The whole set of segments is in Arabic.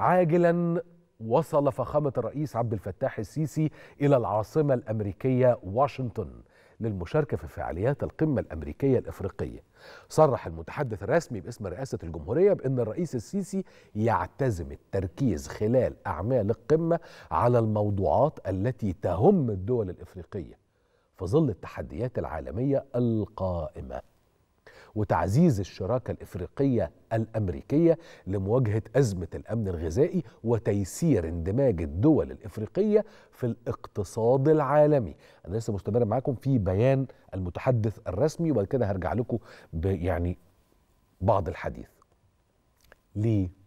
عاجلا وصل فخامة الرئيس عبد الفتاح السيسي إلى العاصمة الأمريكية واشنطن للمشاركة في فعاليات القمة الأمريكية الإفريقية صرح المتحدث الرسمي باسم رئاسة الجمهورية بأن الرئيس السيسي يعتزم التركيز خلال أعمال القمة على الموضوعات التي تهم الدول الإفريقية في ظل التحديات العالمية القائمة وتعزيز الشراكة الإفريقية الأمريكية لمواجهة أزمة الأمن الغذائي وتيسير اندماج الدول الإفريقية في الاقتصاد العالمي أنا لسه مستمر معاكم في بيان المتحدث الرسمي وبعد كده هرجع لكم يعني بعض الحديث ليه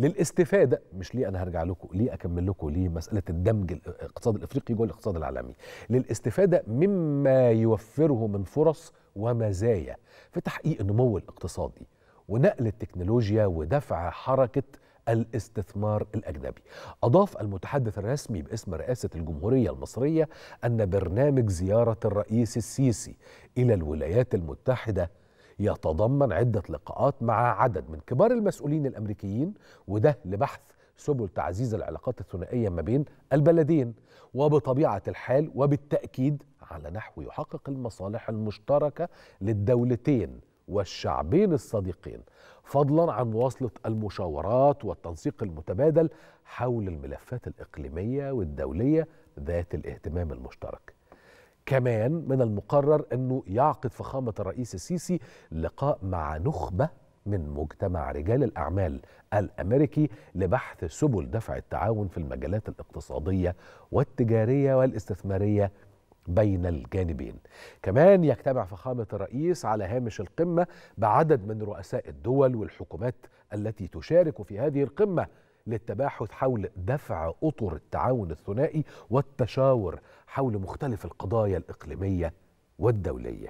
للاستفاده مش ليه انا هرجع لكم ليه اكمل لكم ليه مساله الدمج الاقتصاد الافريقي جوه الاقتصاد العالمي للاستفاده مما يوفره من فرص ومزايا في تحقيق النمو الاقتصادي ونقل التكنولوجيا ودفع حركه الاستثمار الاجنبي. اضاف المتحدث الرسمي باسم رئاسه الجمهوريه المصريه ان برنامج زياره الرئيس السيسي الى الولايات المتحده يتضمن عدة لقاءات مع عدد من كبار المسؤولين الأمريكيين وده لبحث سبل تعزيز العلاقات الثنائية ما بين البلدين وبطبيعة الحال وبالتأكيد على نحو يحقق المصالح المشتركة للدولتين والشعبين الصديقين فضلا عن مواصلة المشاورات والتنسيق المتبادل حول الملفات الإقليمية والدولية ذات الاهتمام المشترك كمان من المقرر أنه يعقد فخامة الرئيس السيسي لقاء مع نخبة من مجتمع رجال الأعمال الأمريكي لبحث سبل دفع التعاون في المجالات الاقتصادية والتجارية والاستثمارية بين الجانبين كمان يجتمع فخامة الرئيس على هامش القمة بعدد من رؤساء الدول والحكومات التي تشارك في هذه القمة للتباحث حول دفع اطر التعاون الثنائي والتشاور حول مختلف القضايا الاقليميه والدوليه